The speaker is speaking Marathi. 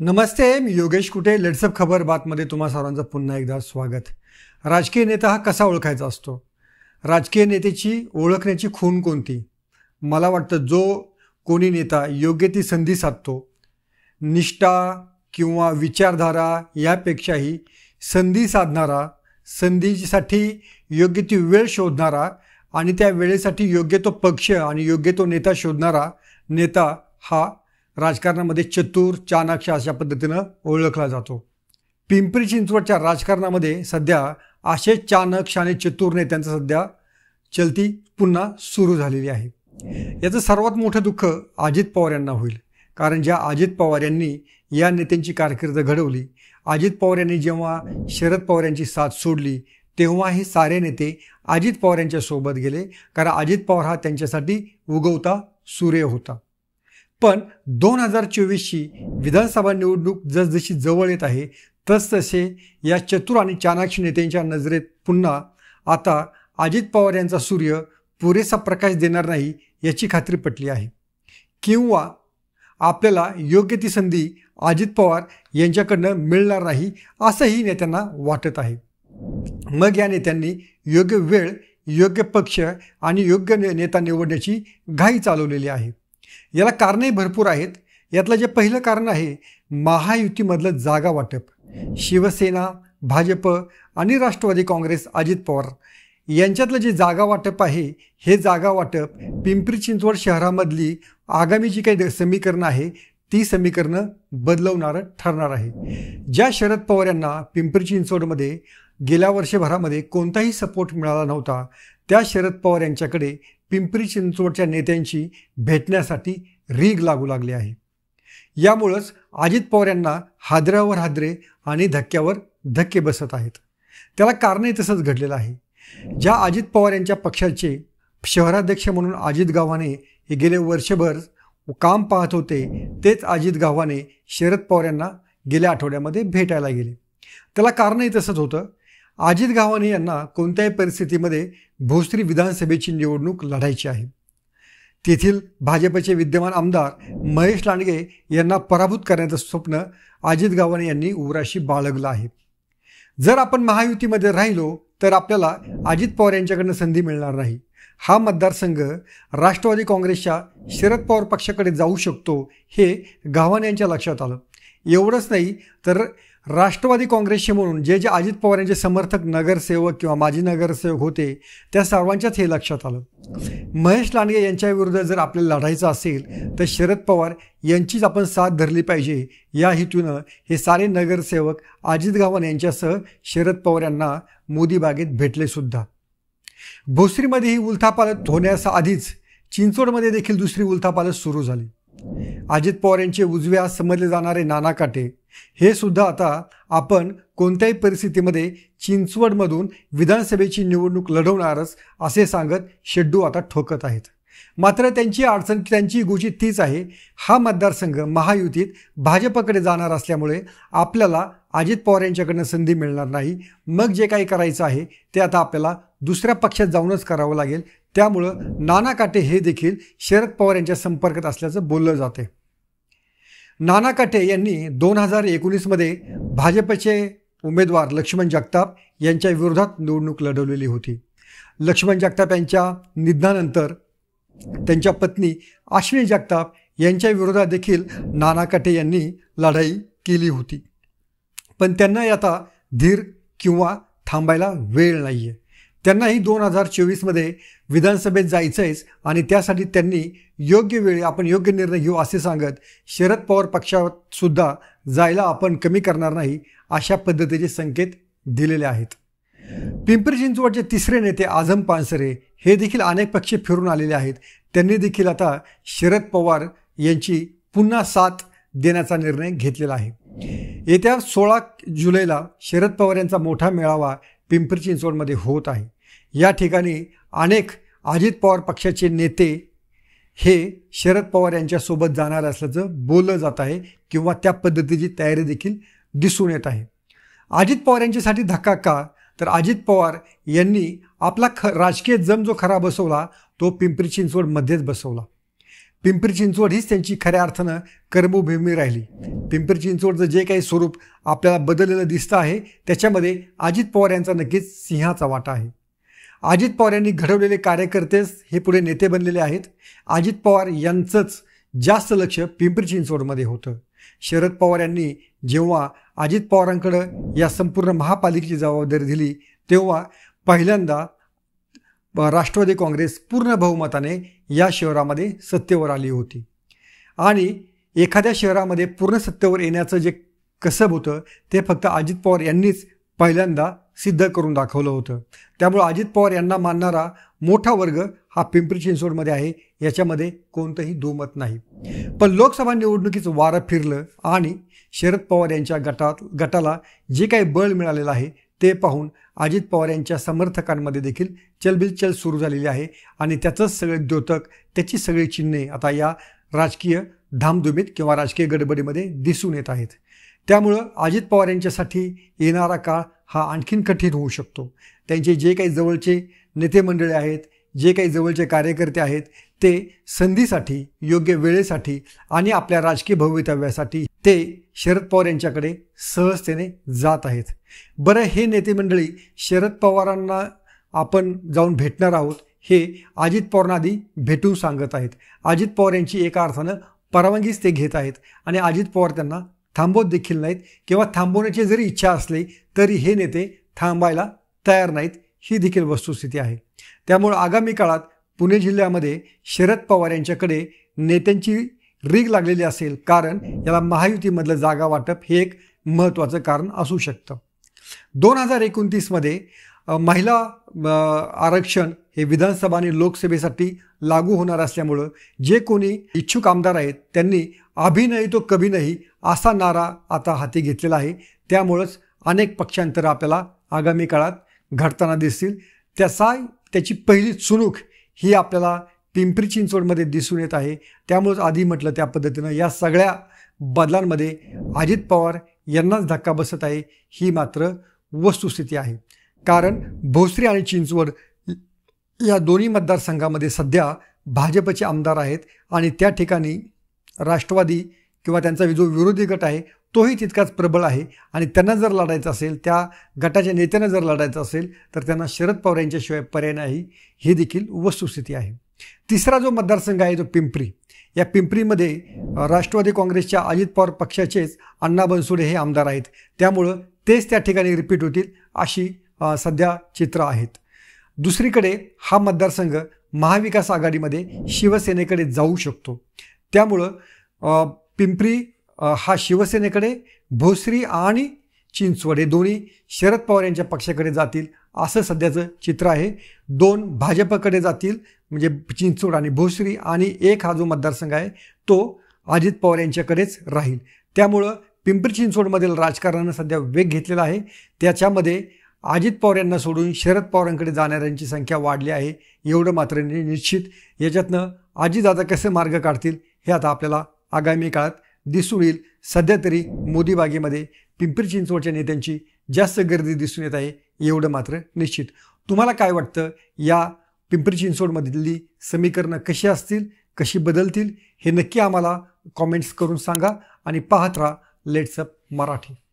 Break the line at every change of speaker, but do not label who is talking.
नमस्ते मी योगेश कुठे लेट्सअप खबर बातमध्ये तुम्हा सर्वांचं पुन्हा एकदा स्वागत राजकीय नेता हा कसा ओळखायचा असतो राजकीय नेत्याची ओळखण्याची खून कोणती मला वाटतं जो कोणी नेता योग्य ती संधी साधतो निष्ठा किंवा विचारधारा यापेक्षाही संधी साधणारा संधीसाठी योग्य ती वेळ शोधणारा आणि त्या वेळेसाठी योग्य तो पक्ष आणि योग्य तो नेता शोधणारा नेता हा राजकारणामध्ये चतुर चाणाक्ष अशा पद्धतीनं ओळखला जातो पिंपरी चिंचवडच्या राजकारणामध्ये सध्या असे चाणक्ष आणि चतुर नेत्यांचा सध्या चलती पुन्हा सुरू झालेली आहे याचं सर्वात मोठं दुःख अजित पवार यांना होईल कारण ज्या अजित पवार यांनी या नेत्यांची कारकिर्द घडवली अजित पवार यांनी जेव्हा शरद पवार यांची साथ सोडली तेव्हा हे सारे नेते अजित पवार यांच्या सोबत गेले कारण अजित पवार हा त्यांच्यासाठी उगवता सूर्य होता पण दोन हजार चोवीसची विधानसभा निवडणूक जसजशी जवळ येत आहे तसतसे या चतुर आणि चाणाक्ष नेत्यांच्या नजरेत पुन्हा आता अजित पवार यांचा सूर्य पुरेसा प्रकाश देणार नाही याची खात्री पटली आहे किंवा आपल्याला योग्य ती संधी अजित पवार यांच्याकडनं मिळणार नाही असंही नेत्यांना वाटत आहे मग या नेत्यांनी योग्य वेळ योग्य पक्ष आणि योग्य नेता निवडण्याची घाई चालवलेली आहे याला कारणही भरपूर आहेत यातलं जे पहिलं कारण आहे महायुतीमधलं जागा वाटप शिवसेना भाजप आणि राष्ट्रवादी काँग्रेस अजित पवार यांच्यातलं जे जागा वाटप आहे हे जागा वाटप पिंपरी चिंचवड शहरामधली आगामी जी काही समीकरणं आहे ती समीकरणं बदलवणारं ठरणार आहे ज्या शरद पवार यांना पिंपरी चिंचवडमध्ये गेल्या वर्षभरामध्ये कोणताही सपोर्ट मिळाला नव्हता त्या शरद पवार यांच्याकडे पिंपरी चिंचवडच्या नेत्यांशी भेटण्यासाठी रीग लागू लागली आहे यामुळंच अजित पवार यांना हादऱ्यावर हादरे आणि धक्क्यावर धक्के बसत आहेत त्याला कारणही तसंच घडलेलं आहे ज्या अजित पवार यांच्या पक्षाचे शहराध्यक्ष म्हणून अजित गव्हाणे हे गेले वर्षभर काम पाहत होते तेच अजित गव्हाणे शरद पवार यांना गेल्या आठवड्यामध्ये भेटायला गेले त्याला कारणही तसंच होतं अजित गावाने यांना कोणत्याही परिस्थितीमध्ये भोसरी विधानसभेची निवडणूक लढायची आहे तेथील भाजपचे विद्यमान आमदार महेश लांडगे यांना पराभूत करण्याचं स्वप्न अजित गावाने यांनी उराशी बाळगलं आहे जर आपण महायुतीमध्ये राहिलो तर आपल्याला अजित पवार यांच्याकडनं संधी मिळणार नाही हा मतदारसंघ राष्ट्रवादी काँग्रेसच्या शरद पवार पक्षाकडे जाऊ शकतो हे गावाने यांच्या लक्षात आलं एवढंच नाही तर राष्ट्रवादी काँग्रेसचे म्हणून जे जे अजित पवार यांचे समर्थक नगरसेवक किंवा माजी नगरसेवक होते त्या सर्वांच्याच हे लक्षात आलं महेश लांडगे यांच्याविरुद्ध जर आपल्याला लढायचं असेल तर शरद पवार यांचीच आपण साथ धरली पाहिजे या हेतूनं हे सारे नगरसेवक अजित गावन यांच्यासह शरद पवार यांना मोदी बागेत भेटलेसुद्धा भोसरीमध्ये ही उलथापालत होण्यास आधीच चिंचवडमध्ये देखील दुसरी उलथापालत सुरू झाली अजित पवार यांचे उजवे आज समजले जाणारे नाना काटे हे सुद्धा आता आपण कोणत्याही परिस्थितीमध्ये चिंचवडमधून विधानसभेची निवडणूक लढवणारच असे सांगत शेड्डू आता ठोकत आहेत मात्र त्यांची अडचण त्यांची गोची तीच आहे हा मतदारसंघ महायुतीत भाजपकडे जाणार असल्यामुळे आपल्याला अजित पवार यांच्याकडनं संधी मिळणार नाही मग जे काही करायचं आहे ते आता आपल्याला दुसऱ्या पक्षात जाऊनच करावं लागेल त्यामुळं नाना काटे हे देखील शरद पवार यांच्या संपर्कात असल्याचं बोललं जातं नाना यांनी दोन हजार एकोणीसमध्ये भाजपचे उमेदवार लक्ष्मण जगताप यांच्या विरोधात निवडणूक लढवलेली होती लक्ष्मण जगताप यांच्या निधनानंतर त्यांच्या पत्नी अश्विनी जगताप यांच्या विरोधात देखील नाना यांनी लढाई केली होती पण त्यांना आता धीर किंवा थांबायला वेळ नाही आहे त्यांनाही दोन हजार चोवीसमध्ये विधानसभेत जायचं आहेच आणि त्यासाठी त्यांनी योग्य वेळी आपण योग्य निर्णय घेऊ असे सांगत शरद पवार पक्षातसुद्धा जायला आपण कमी करणार नाही अशा पद्धतीचे संकेत दिलेले आहेत पिंपरी चिंचवडचे तिसरे नेते आझम पानसरे हे देखील अनेक पक्ष फिरून आलेले आहेत त्यांनी देखील आता शरद पवार यांची पुन्हा साथ देण्याचा निर्णय घेतलेला आहे येत्या सोळा जुलैला शरद पवार यांचा मोठा मेळावा पिंपरी चिंचवडमध्ये होत आहे या ठिकाणी अनेक अजित पवार पक्षाचे नेते हे शरद पवार यांच्यासोबत जाणार असल्याचं बोललं जात आहे किंवा त्या पद्धतीची तयारी देखील दिसून येत आहे अजित पवार यांच्यासाठी धक्का का तर अजित पवार यांनी आपला ख राजकीय जम जो खरा बसवला तो पिंपरी चिंचवडमध्येच बसवला पिंपरी चिंचवड हीच त्यांची खऱ्या अर्थानं कर्मभूमी राहिली पिंपरी चिंचवडचं जे काही स्वरूप आपल्याला बदललेलं दिसतं आहे त्याच्यामध्ये अजित पवार यांचा नक्कीच सिंहाचा वाटा आहे अजित पवार यांनी घडवलेले कार्यकर्तेच हे पुढे नेते बनलेले आहेत अजित पवार यांचंच जास्त लक्ष पिंपरी चिंचवडमध्ये होतं शरद पवार यांनी जेव्हा अजित पवारांकडं या संपूर्ण महापालिकेची जबाबदारी दिली तेव्हा पहिल्यांदा राष्ट्रवादी काँग्रेस पूर्ण बहुमताने या शहरामध्ये सत्तेवर आली होती आणि एखाद्या शहरामध्ये पूर्ण सत्तेवर येण्याचं जे कसब होतं ते फक्त अजित पवार यांनीच पहिल्यांदा सिद्ध करून दाखवलं होतं त्यामुळे अजित पवार यांना मानणारा मोठा वर्ग हा पिंपरी चिंचवडमध्ये आहे याच्यामध्ये कोणतंही दुमत नाही पण लोकसभा निवडणुकीचं वारं फिरलं आणि शरद पवार यांच्या गटात गटाला जे काही बळ मिळालेलं आहे ते पाहून अजित पवार यांच्या समर्थकांमध्ये देखील चलबिलचल सुरू झालेली आहे आणि त्याचंच सगळे द्योतक त्याची सगळी चिन्हे आता या राजकीय धामधुमीत किंवा राजकीय गडबडीमध्ये दिसून येत आहेत त्यामुळं अजित पवार यांच्यासाठी येणारा काळ हा आणखीन कठीण होऊ शकतो त्यांचे जे काही जवळचे नेते मंडळी आहेत जे काही जवळचे कार्यकर्ते आहेत ते संधीसाठी योग्य वेळेसाठी आणि आपल्या राजकीय भवितव्यासाठी ते शरद पवार यांच्याकडे सहजतेने जात आहेत बरं हे नेते मंडळी शरद पवारांना आपण जाऊन भेटणार आहोत हे अजित पवारांना आधी भेटून सांगत आहेत अजित पवार यांची एका अर्थानं परवानगीच ते घेत आहेत आणि अजित पवार त्यांना थांबवत देखील नाहीत किंवा थांबवण्याची जरी इच्छा असली तरी हे नेते थांबायला तयार नाहीत ही देखील वस्तुस्थिती आहे त्यामुळं आगामी काळात पुणे जिल्ह्यामध्ये शरद पवार यांच्याकडे नेत्यांची रीग लागलेली असेल कारण याला महायुतीमधलं जागा वाटप हे एक महत्त्वाचं कारण असू शकतं दोन हजार एकोणतीसमध्ये महिला आरक्षण हे विधानसभा आणि लोकसभेसाठी लागू होणार असल्यामुळं जे कोणी इच्छुक आमदार आहेत त्यांनी अभिनय तो कभी नाही असा नारा आता हाती घेतलेला आहे त्यामुळंच अनेक पक्षांतर आपल्याला आगामी काळात घडताना दिसतील त्याचा त्याची पहिली चुनूक ही आपल्याला पिंपरी चिंचवडमध्ये दिसून येत आहे त्यामुळंच आधी म्हटलं त्या पद्धतीनं या सगळ्या बदलांमध्ये अजित पवार यांनाच धक्का बसत आहे ही मात्र वस्तुस्थिती आहे कारण भोसरी आणि चिंचवड या दोन्ही मतदारसंघामध्ये सध्या भाजपचे आमदार आहेत आणि त्या ठिकाणी राष्ट्रवादी किंवा त्यांचा जो विरोधी गट आहे तोही तितकाच प्रबळ आहे आणि त्यांना जर लढायचं असेल त्या गटाच्या नेत्यांना जर लढायचं असेल तर त्यांना शरद पवार यांच्याशिवाय पर्याय नाही हे देखील वस्तुस्थिती आहे तिसरा जो मतदारसंघ आहे तो पिंपरी या पिंपरीमध्ये राष्ट्रवादी काँग्रेसच्या अजित पवार पक्षाचेच अण्णा बनसोडे हे आमदार आहेत त्यामुळं तेच त्या ठिकाणी रिपीट होतील अशी सध्या चित्र आहेत दुसरीकडे हा मतदारसंघ महाविकास आघाडीमध्ये शिवसेनेकडे जाऊ शकतो त्यामुळं पिंपरी हा शिवसेनेकडे भोसरी आणि चिंचवड हे दोन्ही शरद पवार यांच्या पक्षाकडे जातील असं सध्याचं चित्र आहे दोन भाजपकडे जातील म्हणजे चिंचवड आणि भोसरी आणि एक हा जो मतदारसंघ आहे तो अजित पवार यांच्याकडेच राहील त्यामुळं पिंपरी चिंचवडमधील राजकारणानं सध्या वेग घेतलेला आहे त्याच्यामध्ये अजित पवार यांना सोडून शरद पवारांकडे जाणाऱ्यांची संख्या वाढली आहे एवढं मात्र निश्चित याच्यातनं आजीदादा कसे मार्ग काढतील हे आता आपल्याला आगामी काळात दिसून येईल सध्या तरी मोदी बागेमध्ये पिंपरी चिंचवडच्या नेत्यांची जास्त गर्दी दिसून येत आहे एवढं मात्र निश्चित तुम्हाला काय वाटतं या पिंपरी चिंचवडमधली समीकरणं कशी असतील कशी बदलतील हे नक्की आम्हाला कॉमेंट्स करून सांगा आणि पाहत राहा लेट्सअप मराठी